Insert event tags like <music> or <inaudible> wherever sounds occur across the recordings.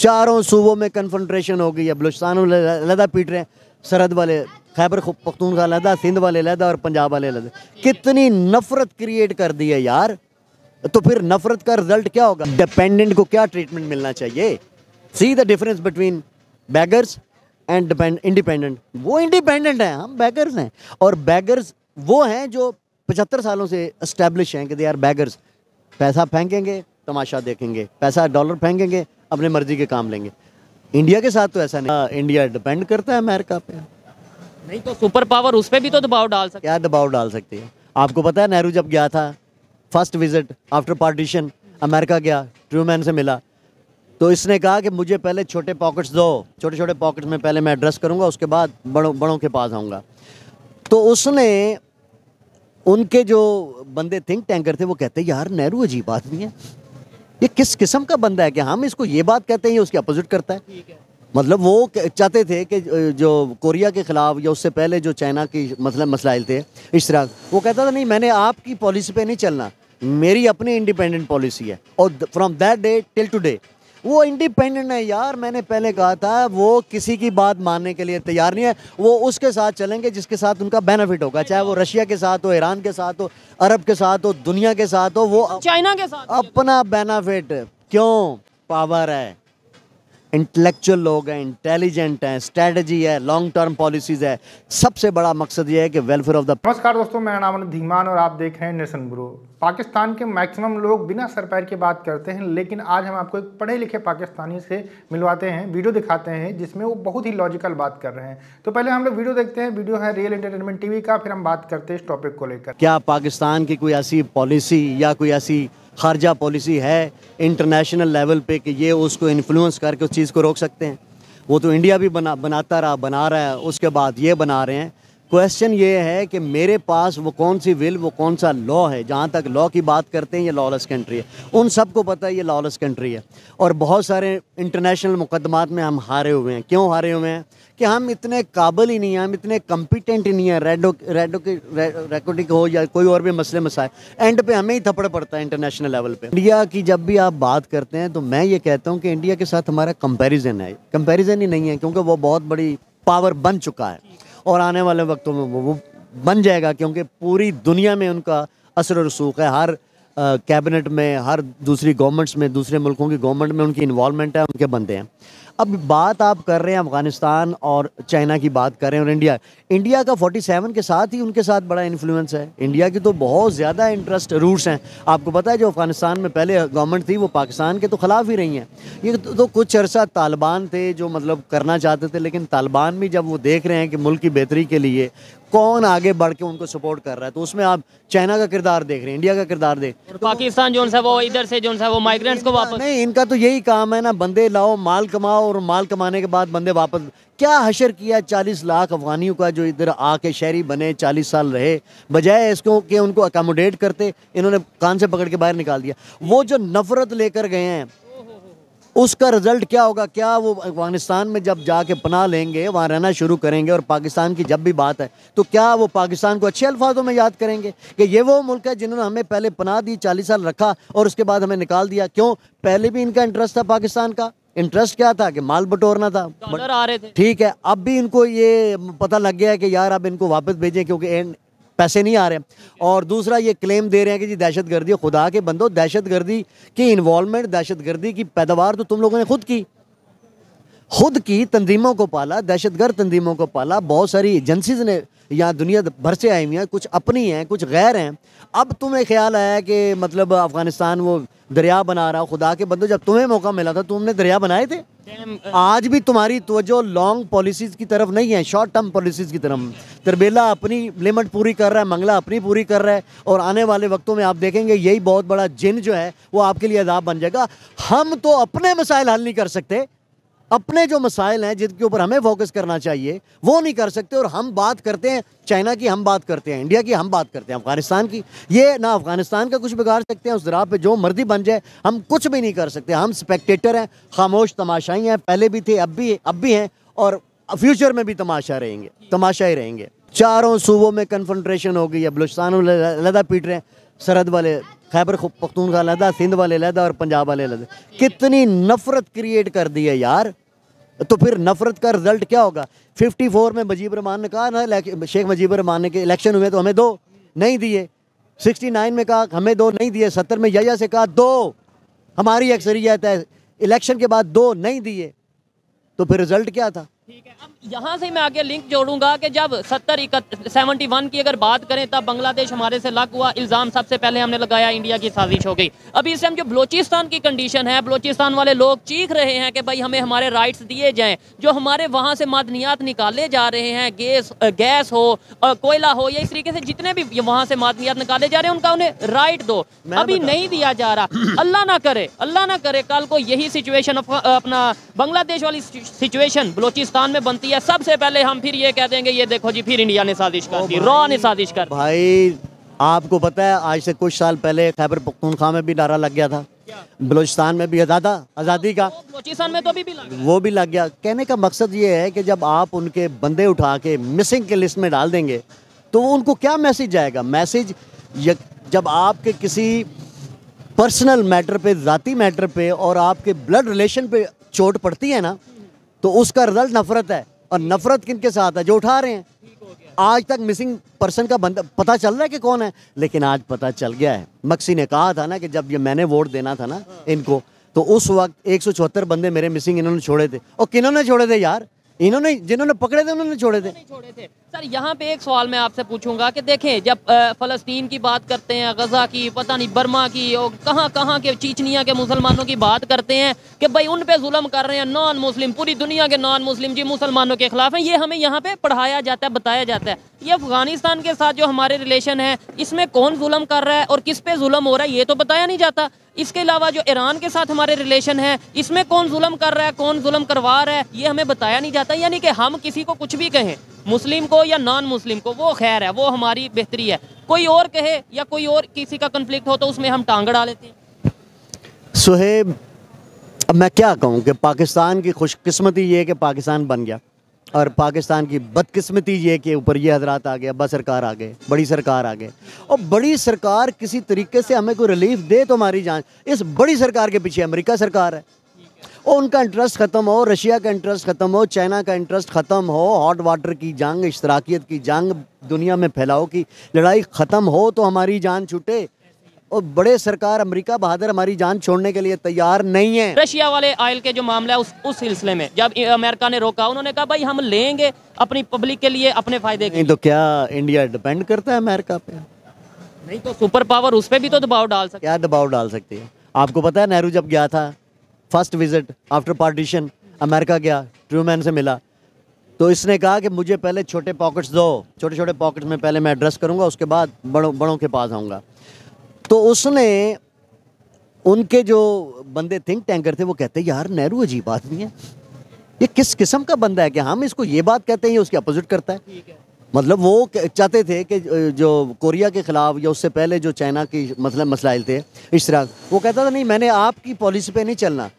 चारों सूबों में कन्फनट्रेशन हो गई है बलूचिस्तान लदा पीट रहे हैं सरहद वाले खैबर का लहदा सिंध वाले लहदा और पंजाब वाले लहदा कितनी नफरत क्रिएट कर दी है यार तो फिर नफरत का रिजल्ट क्या होगा डिपेंडेंट को क्या ट्रीटमेंट मिलना चाहिए see the difference between beggars and independent वो इंडिपेंडेंट हैं हम बैगर्स हैं और बैगर्स वो हैं जो पचहत्तर सालों से इस्टेब्लिश हैं कि दे आर बैगर्स पैसा फेंकेंगे तमाशा देखेंगे पैसा डॉलर फेंकेंगे अपने मर्जी के काम लेंगे इंडिया के साथ तो ऐसा नहीं हाँ, इंडिया डिपेंड करता है अमेरिका पे नहीं तो सुपर पावर उस पर भी तो दबाव डाल सकती क्या दबाव डाल सकती है आपको पता है नेहरू जब गया था first visit after partition America गया ट्रूमैन से मिला तो इसने कहा कि मुझे पहले छोटे पॉकेट्स दो छोटे छोटे पॉकेट्स में पहले मैं एड्रेस करूंगा उसके बाद बड़ों बड़ों के पास आऊंगा तो उसने उनके जो बंदे थिंक टैंकर थे वो कहते यार नेहरू अजीब आदमी है ये किस किस्म का बंदा है कि हम इसको ये बात कहते हैं उसके अपोजिट करता है मतलब वो चाहते थे कि जो कोरिया के ख़िलाफ़ या उससे पहले जो चाइना की मतलब मसलाइल थे इश्तरा वो कहता था नहीं मैंने आपकी पॉलिसी पे नहीं चलना मेरी अपनी इंडिपेंडेंट पॉलिसी है और from that day till today वो इंडिपेंडेंट है यार मैंने पहले कहा था वो किसी की बात मानने के लिए तैयार नहीं है वो उसके साथ चलेंगे जिसके साथ उनका बेनिफिट होगा चाहे वो रशिया के साथ हो ईरान के साथ हो अरब के साथ हो दुनिया के साथ हो वो चाइना के साथ अपना बेनिफिट क्यों पावर है इंटेलेक्चुअल लोग हैं इंटेलिजेंट हैं स्ट्रेटजी है लॉन्ग टर्म पॉलिसीज है सबसे बड़ा मकसद ये है कि वेलफेयर ऑफ द नमस्कार दोस्तों मेरा नाम धीमान और आप देख रहे हैं नेशन ब्रो पाकिस्तान के मैक्सिमम लोग बिना सर पैर की बात करते हैं लेकिन आज हम आपको एक पढ़े लिखे पाकिस्तानी से मिलवाते हैं वीडियो दिखाते हैं जिसमें वो बहुत ही लॉजिकल बात कर रहे हैं तो पहले हम लोग वीडियो देखते हैं वीडियो है रियल इंटरटेनमेंट टीवी का फिर हम बात करते हैं इस टॉपिक को लेकर क्या पाकिस्तान की कोई ऐसी पॉलिसी या कोई ऐसी खारजा पॉलिसी है इंटरनेशनल लेवल पे कि ये उसको इन्फ्लुएंस करके उस चीज़ को रोक सकते हैं वो तो इंडिया भी बना बनाता रहा बना रहा है उसके बाद ये बना रहे हैं क्वेश्चन ये है कि मेरे पास वो कौन सी विल वो कौन सा लॉ है जहाँ तक लॉ की बात करते हैं ये लॉलेस कंट्री है उन सबको पता है ये लॉलेस कंट्री है और बहुत सारे इंटरनेशनल मुकदमात में हम हारे हुए हैं क्यों हारे हुए हैं कि हम इतने काबिल ही नहीं हैं हम इतने कम्पिटेंट ही नहीं हैं रेडो रेडो के रेकोटिक हो या कोई और भी मसले मसाए एंड पे हमें ही थप्पड़ पड़ता है इंटरनेशनल लेवल पे इंडिया की जब भी आप बात करते हैं तो मैं ये कहता हूँ कि इंडिया के साथ हमारा कंपेरिजन है कंपेरिजन ही नहीं है क्योंकि वो बहुत बड़ी पावर बन चुका है और आने वाले वक्तों में वो बन जाएगा क्योंकि पूरी दुनिया में उनका असर रसूख है हर कैबिनेट में हर दूसरी गवर्नमेंट्स में दूसरे मुल्कों की गवर्नमेंट में उनकी इन्वॉलमेंट है उनके बंदे हैं अब बात आप कर रहे हैं अफगानिस्तान और चाइना की बात कर रहे हैं और इंडिया इंडिया का 47 के साथ ही उनके साथ बड़ा इन्फ्लुएंस है इंडिया की तो बहुत ज़्यादा इंटरेस्ट रूट्स हैं आपको पता है जो अफगानिस्तान में पहले गवर्नमेंट थी वो पाकिस्तान के तो ख़िलाफ़ ही रही हैं ये तो, तो कुछ अर्सा तालिबान थे जो मतलब करना चाहते थे लेकिन तालिबान भी जब वो देख रहे हैं कि मुल्क की बेहतरी के लिए कौन आगे बढ़ के उनको सपोर्ट कर रहा है तो उसमें आप चाइना का किरदार देख रहे हैं इंडिया का किरदार देख रहे तो पाकिस्तान जो है वो इधर से जो है वो माइग्रेंट्स को वापस नहीं इनका तो यही काम है ना बंदे लाओ माल कमाओ और माल कमाने के बाद बंदे वापस क्या हशर किया चालीस लाख अफगानियों का जो इधर आके शहरी बने चालीस साल रहे बजाय इसको कि उनको अकोमोडेट करते इन्होंने कान से पकड़ के बाहर निकाल दिया वो जो नफरत लेकर गए हैं उसका रिजल्ट क्या होगा क्या वो अफगानिस्तान में जब जाके पना लेंगे वहाँ रहना शुरू करेंगे और पाकिस्तान की जब भी बात है तो क्या वो पाकिस्तान को अच्छे अल्फाजों में याद करेंगे कि ये वो मुल्क है जिन्होंने हमें पहले पना दी चालीस साल रखा और उसके बाद हमें निकाल दिया क्यों पहले भी इनका इंटरेस्ट था पाकिस्तान का इंटरेस्ट क्या था कि माल बटोरना था डॉलर आ रहे थे ठीक है अब भी इनको ये पता लग गया है कि यार अब इनको वापस भेजें क्योंकि पैसे नहीं आ रहे और दूसरा ये क्लेम दे रहे हैं कि जी दहशत गर्दी खुदा के बंदो दहशत गर्दी की इन्वॉलमेंट दहशत गर्दी की पैदावार तो तुम लोगों ने खुद की खुद की तंजीमों को पाला दहशतगर्द तंजीमों को पाला बहुत सारी एजेंसीज ने यहाँ दुनिया भर से आई हुई हैं कुछ अपनी हैं कुछ गैर हैं अब तुम्हें ख्याल आया कि मतलब अफ़गानिस्तान वो दरिया बना रहा खुदा के बंदो जब तुम्हें मौका मिला था तुमने दरिया बनाए थे uh, आज भी तुम्हारी तोजो लॉन्ग पॉलिसीज़ की तरफ नहीं है शॉर्ट टर्म पॉलिसीज़ की तरफ तरबेला अपनी लिमिट पूरी कर रहा है मंगला अपनी पूरी कर रहा है और आने वाले वक्तों में आप देखेंगे यही बहुत बड़ा जिन जो है वो आपके लिए अदाब बन जाएगा हम तो अपने मसाइल हल नहीं कर सकते अपने जो मसाइल हैं जिनके ऊपर हमें फोकस करना चाहिए वो नहीं कर सकते और हम बात करते हैं चाइना की हम बात करते हैं इंडिया की हम बात करते हैं अफगानिस्तान की ये ना अफगानिस्तान का कुछ बिगाड़ सकते हैं उस दराब पे जो मर्जी बन जाए हम कुछ भी नहीं कर सकते हम स्पेक्टेटर हैं खामोश तमाशाई हैं पहले भी थे अब भी अब भी हैं और फ्यूचर में भी तमाशा रहेंगे तमाशा ही रहेंगे चारों सूबों में कन्फनट्रेशन हो गई है बलुचस्तान लदा पीट रहे हैं सरहद वाले खैबर पख्तूनखा लहदा सिंध वाले लहदा और पंजाब वाले लहदा कितनी नफरत क्रिएट कर दी है यार तो फिर नफरत का रिजल्ट क्या होगा 54 में मजीब रहमान ने कहा ना शेख मजीब रहमान ने के इलेक्शन हुए तो हमें दो नहीं दिए 69 में कहा हमें दो नहीं दिए 70 में यया से कहा दो हमारी अक्सरियत है इलेक्शन के बाद दो नहीं दिए तो फिर रिजल्ट क्या था ठीक है अब यहाँ से मैं आगे लिंक जोड़ूंगा कि जब सत्तर सेवेंटी वन की अगर बात करें तब बांग्लादेश हमारे से लग हुआ इल्ज़ाम सबसे पहले हमने लगाया इंडिया की साजिश हो गई अभी इस टाइम जो बलोचिस्तान की कंडीशन है बलोचिस्तान वाले लोग चीख रहे हैं कि भाई हमें हमारे राइट्स दिए जाए जो हमारे वहाँ से मादनियात निकाले जा रहे हैं गैस गैस हो कोयला हो या इस तरीके से जितने भी वहाँ से मादनियात निकाले जा रहे हैं उनका उन्हें राइट दो अभी नहीं दिया जा रहा <clears throat> अल्लाह ना करे अल्लाह ना करे कल को यही सिचुएशन अपना बांग्लादेश वाली सिचुएशन बलोचिस्तान पाकिस्तान में बनती है सबसे पहले हम फिर ये कह देंगे ये देखो जी फिर इंडिया ने साजिश कर दी रॉ ने साजिश कर भाई आपको पता है आज से कुछ साल पहले खैबर पख्तूनखा में भी नारा लग गया था बलोचिस्तान में भी आज़ादा आज़ादी का बलोचिस्तान में तो भी, भी लग वो भी लग गया कहने का मकसद ये है कि जब आप उनके बंदे उठा के मिसिंग के लिस्ट में डाल देंगे तो उनको क्या मैसेज जाएगा मैसेज जब आपके किसी पर्सनल मैटर पे ज़ाती मैटर पे और आपके ब्लड रिलेशन पे चोट पड़ती है ना तो उसका रिजल्ट नफरत है और नफरत किन के साथ है जो उठा रहे हैं आज तक मिसिंग पर्सन का बंद पता चल रहा है कि कौन है लेकिन आज पता चल गया है मक्सी ने कहा था ना कि जब ये मैंने वोट देना था ना इनको तो उस वक्त एक बंदे मेरे मिसिंग इन्होंने छोड़े थे और किन्होंने छोड़े थे यार इन्होंने जिन्होंने पकड़े थे उन्होंने छोड़े थे छोड़े थे सर यहाँ पे एक सवाल मैं आपसे पूछूंगा कि देखें जब फ़लस्तीन की बात करते हैं गज़ा की पता नहीं बर्मा की और कहाँ कहाँ के चीचनिया के मुसलमानों की बात करते हैं कि भाई उन पे जुलम कर रहे हैं नॉन मुस्लिम पूरी दुनिया के नॉन मुस्लिम जी मुसलमानों के खिलाफ हैं ये हमें यहाँ पे पढ़ाया जाता है बताया जाता है ये अफगानिस्तान के साथ जो हमारे रिलेशन है इसमें कौन जुलम कर रहा है और किस पे जुलम हो रहा है ये तो बताया नहीं जाता इसके अलावा जो ईरान के साथ हमारे रिलेशन है इसमें कौन जुलम कर रहा है कौन जुल्म करवा रहा है ये हमें बताया नहीं जाता यानी कि हम किसी को कुछ भी कहें मुस्लिम को या नॉन मुस्लिम को वो खैर है वो हमारी बेहतरी है कोई और कहे या कोई और किसी का कन्फ्लिक्ट हो तो उसमें हम टांग अड़ा लेते हैं सुहेब अब मैं क्या कहूँ कि पाकिस्तान की खुशकस्मती ये है कि पाकिस्तान बन गया और पाकिस्तान की बदकिस्मती ये कि ऊपर ये हजरात आ गए अब्बा सरकार आ गए बड़ी सरकार आ गए और बड़ी सरकार किसी तरीके से हमें कोई रिलीफ दे तो हमारी जान इस बड़ी सरकार के पीछे अमेरिका सरकार है और उनका इंटरेस्ट ख़त्म हो रशिया का इंटरेस्ट ख़त्म हो चाइना का इंटरेस्ट ख़त्म हो हॉट वाटर की जंग इश्तराकियत की जंग दुनिया में फैलाओ की लड़ाई ख़त्म हो तो हमारी जान छूटे और बड़े सरकार अमेरिका बहादुर हमारी जान छोड़ने के लिए तैयार नहीं है रशिया वाले आयल के जो मामला है उस उस सिलसिले में जब अमेरिका ने रोका उन्होंने कहा भाई हम लेंगे अपनी पब्लिक के लिए अपने फायदे के तो क्या इंडिया डिपेंड करता है अमेरिका पे नहीं तो सुपर पावर उस पर भी तो दबाव डाल सकते क्या दबाव डाल सकती है आपको पता है नेहरू जब गया था first visit after partition America गया ट्रूमैन से मिला तो इसने कहा कि मुझे पहले छोटे पॉकेट्स दो छोटे छोटे पॉकेट्स में पहले मैं एड्रेस करूंगा उसके बाद बड़ों बड़ों के पास आऊँगा तो उसने उनके जो बंदे थिंक टैंकर थे वो कहते यार नेहरू अजीब आदमी है ये किस किस्म का बंदा है कि हम इसको ये बात कहते हैं उसके अपोजिट करता है मतलब वो चाहते थे कि जो कोरिया के ख़िलाफ़ या उससे पहले जो चाइना की मतलब मसलाइल थे तरह वो कहता था नहीं मैंने आपकी पॉलिसी पे नहीं चलना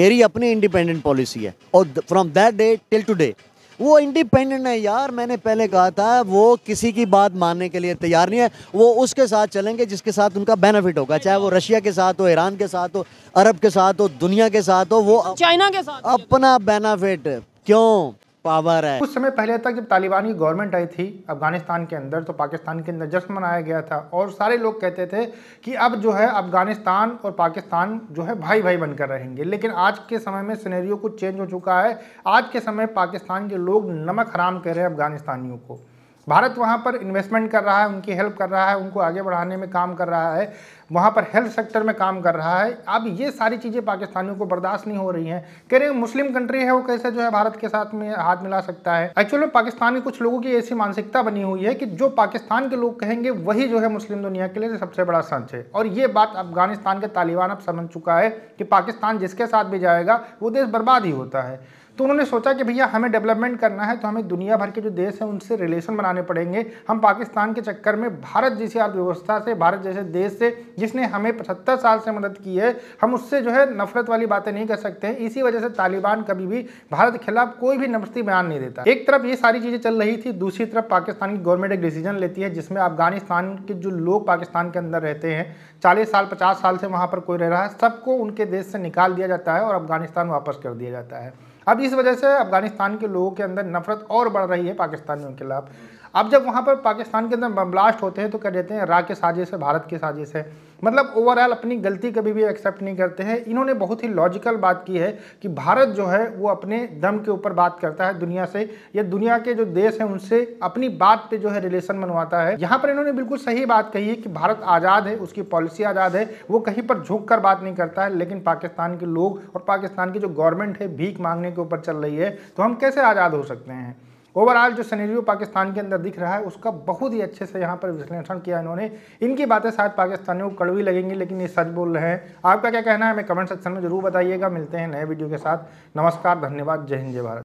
मेरी अपनी इंडिपेंडेंट पॉलिसी है और from that day till today वो इंडिपेंडेंट है यार मैंने पहले कहा था वो किसी की बात मानने के लिए तैयार नहीं है वो उसके साथ चलेंगे जिसके साथ उनका बेनिफिट होगा चाहे वो रशिया के साथ हो ईरान के साथ हो अरब के साथ हो दुनिया के साथ हो वो चाइना के साथ अपना बेनिफिट क्यों पावर है कुछ समय पहले तक जब तालिबान की गवर्नमेंट आई थी अफगानिस्तान के अंदर तो पाकिस्तान के अंदर जश्न मनाया गया था और सारे लोग कहते थे कि अब जो है अफगानिस्तान और पाकिस्तान जो है भाई भाई बनकर रहेंगे लेकिन आज के समय में सिनेरियो कुछ चेंज हो चुका है आज के समय पाकिस्तान के लोग नमक हराम कह रहे हैं अफगानिस्तानियों को भारत वहाँ पर इन्वेस्टमेंट कर रहा है उनकी हेल्प कर रहा है उनको आगे बढ़ाने में काम कर रहा है वहाँ पर हेल्थ सेक्टर में काम कर रहा है अब ये सारी चीज़ें पाकिस्तानियों को बर्दाश्त नहीं हो रही हैं कह रहे हैं मुस्लिम कंट्री है वो कैसे जो है भारत के साथ में हाथ मिला सकता है एक्चुअल में पाकिस्तान के कुछ लोगों की ऐसी मानसिकता बनी हुई है कि जो पाकिस्तान के लोग कहेंगे वही जो है मुस्लिम दुनिया के लिए सबसे बड़ा संच है और ये बात अफगानिस्तान के तालिबान अब समझ चुका है कि पाकिस्तान जिसके साथ भी जाएगा वो देश बर्बाद ही होता है तो उन्होंने सोचा कि भैया हमें डेवलपमेंट करना है तो हमें दुनिया भर के जो देश हैं उनसे रिलेशन बनाने पड़ेंगे हम पाकिस्तान के चक्कर में भारत जैसी अर्थव्यवस्था से भारत जैसे देश से जिसने हमें पचहत्तर साल से मदद की है हम उससे जो है नफरत वाली बातें नहीं कर सकते हैं इसी वजह से तालिबान कभी भी भारत के खिलाफ कोई भी नफरती बयान नहीं देता एक तरफ ये सारी चीज़ें चल रही थी दूसरी तरफ पाकिस्तान की गवर्नमेंट एक डिसीजन लेती है जिसमें अफगानिस्तान के जो लोग पाकिस्तान के अंदर रहते हैं चालीस साल पचास साल से वहाँ पर कोई रह रहा है सबको उनके देश से निकाल दिया जाता है और अफगानिस्तान वापस कर दिया जाता है अब इस वजह से अफगानिस्तान के लोगों के अंदर नफरत और बढ़ रही है पाकिस्तानियों के खिलाफ अब जब वहाँ पर पाकिस्तान के अंदर ब्लास्ट होते हैं तो क्या देते हैं रा के साजिश है भारत की साजिश है मतलब ओवरऑल अपनी गलती कभी भी एक्सेप्ट नहीं करते हैं इन्होंने बहुत ही लॉजिकल बात की है कि भारत जो है वो अपने दम के ऊपर बात करता है दुनिया से या दुनिया के जो देश हैं उनसे अपनी बात पे जो है रिलेशन बनवाता है यहाँ पर इन्होंने बिल्कुल सही बात कही है कि भारत आज़ाद है उसकी पॉलिसी आज़ाद है वो कहीं पर झुक कर बात नहीं करता है लेकिन पाकिस्तान के लोग और पाकिस्तान की जो गवर्नमेंट है भीख मांगने के ऊपर चल रही है तो हम कैसे आज़ाद हो सकते हैं ओवरऑल जो सनेरियो पाकिस्तान के अंदर दिख रहा है उसका बहुत ही अच्छे से यहाँ पर विश्लेषण किया इन्होंने इनकी बातें शायद पाकिस्तानियों को कड़वी लगेंगी लेकिन ये सच बोल रहे हैं आपका क्या कहना है हमें कमेंट सेक्शन में जरूर बताइएगा मिलते हैं नए वीडियो के साथ नमस्कार धन्यवाद जय हिंद जय भारत